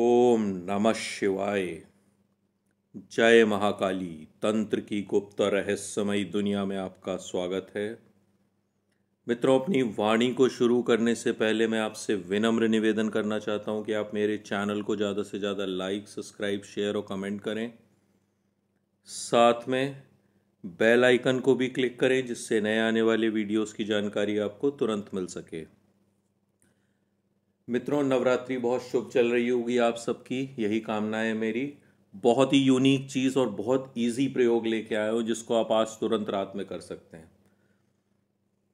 ओम नमः शिवाय जय महाकाली तंत्र की गुप्त रहस्यमयी दुनिया में आपका स्वागत है मित्रों अपनी वाणी को शुरू करने से पहले मैं आपसे विनम्र निवेदन करना चाहता हूं कि आप मेरे चैनल को ज़्यादा से ज़्यादा लाइक सब्सक्राइब शेयर और कमेंट करें साथ में बेल आइकन को भी क्लिक करें जिससे नए आने वाले वीडियोस की जानकारी आपको तुरंत मिल सके मित्रों नवरात्रि बहुत शुभ चल रही होगी आप सबकी यही कामना है मेरी बहुत ही यूनिक चीज़ और बहुत इजी प्रयोग लेके आए हो जिसको आप आज तुरंत रात में कर सकते हैं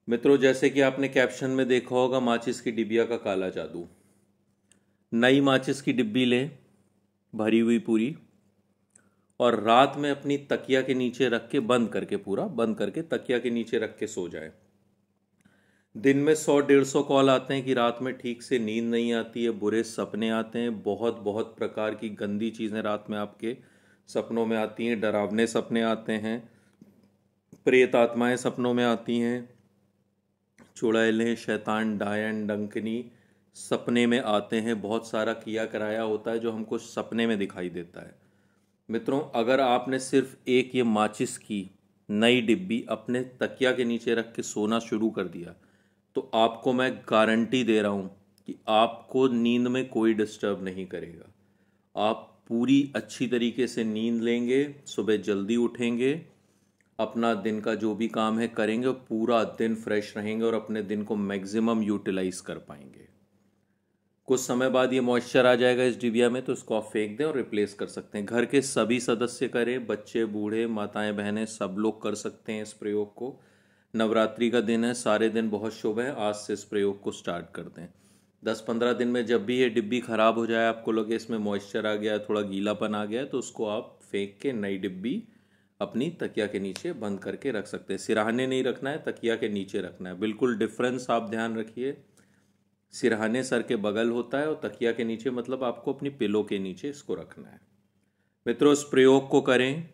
मित्रों जैसे कि आपने कैप्शन में देखा होगा माचिस की डिबिया का काला जादू नई माचिस की डिब्बी लें भरी हुई पूरी और रात में अपनी तकिया के नीचे रख के बंद करके पूरा बंद करके तकिया के नीचे रख के सो जाएं दिन में सौ डेढ़ सौ कॉल आते हैं कि रात में ठीक से नींद नहीं आती है बुरे सपने आते हैं बहुत बहुत प्रकार की गंदी चीज़ें रात में आपके सपनों में आती हैं डरावने सपने आते हैं प्रेत आत्माएं सपनों में आती हैं चुड़ैलें शैतान डायन डंकनी सपने में आते हैं बहुत सारा किया कराया होता है जो हमको सपने में दिखाई देता है मित्रों अगर आपने सिर्फ एक ये माचिस की नई डिब्बी अपने तकिया के नीचे रख के सोना शुरू कर दिया तो आपको मैं गारंटी दे रहा हूँ कि आपको नींद में कोई डिस्टर्ब नहीं करेगा आप पूरी अच्छी तरीके से नींद लेंगे सुबह जल्दी उठेंगे अपना दिन का जो भी काम है करेंगे और पूरा दिन फ्रेश रहेंगे और अपने दिन को मैक्सिमम यूटिलाइज कर पाएंगे कुछ समय बाद ये मॉइस्चर आ जाएगा इस डिबिया में तो इसको आप फेंक दें और रिप्लेस कर सकते हैं घर के सभी सदस्य करें बच्चे बूढ़े माताएं बहनें सब लोग कर सकते हैं इस प्रयोग को नवरात्रि का दिन है सारे दिन बहुत शुभ है आज से इस प्रयोग को स्टार्ट कर दें दस पंद्रह दिन में जब भी ये डिब्बी ख़राब हो जाए आपको लगे इसमें मॉइस्चर आ गया थोड़ा गीलापन आ गया तो उसको आप फेंक के नई डिब्बी अपनी तकिया के नीचे बंद करके रख सकते हैं सिराहाने नहीं रखना है तकिया के नीचे रखना है बिल्कुल डिफरेंस आप ध्यान रखिए सिराहाने सर के बगल होता है और तकिया के नीचे मतलब आपको अपनी पिलो के नीचे इसको रखना है मित्रों इस प्रयोग को करें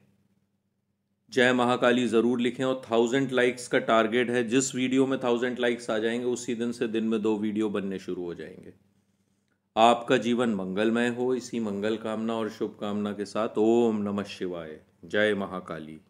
जय महाकाली ज़रूर लिखें और थाउजेंड लाइक्स का टारगेट है जिस वीडियो में थाउजेंड लाइक्स आ जाएंगे उसी दिन से दिन में दो वीडियो बनने शुरू हो जाएंगे आपका जीवन मंगलमय हो इसी मंगल कामना और शुभकामना के साथ ओम नमः शिवाय जय महाकाली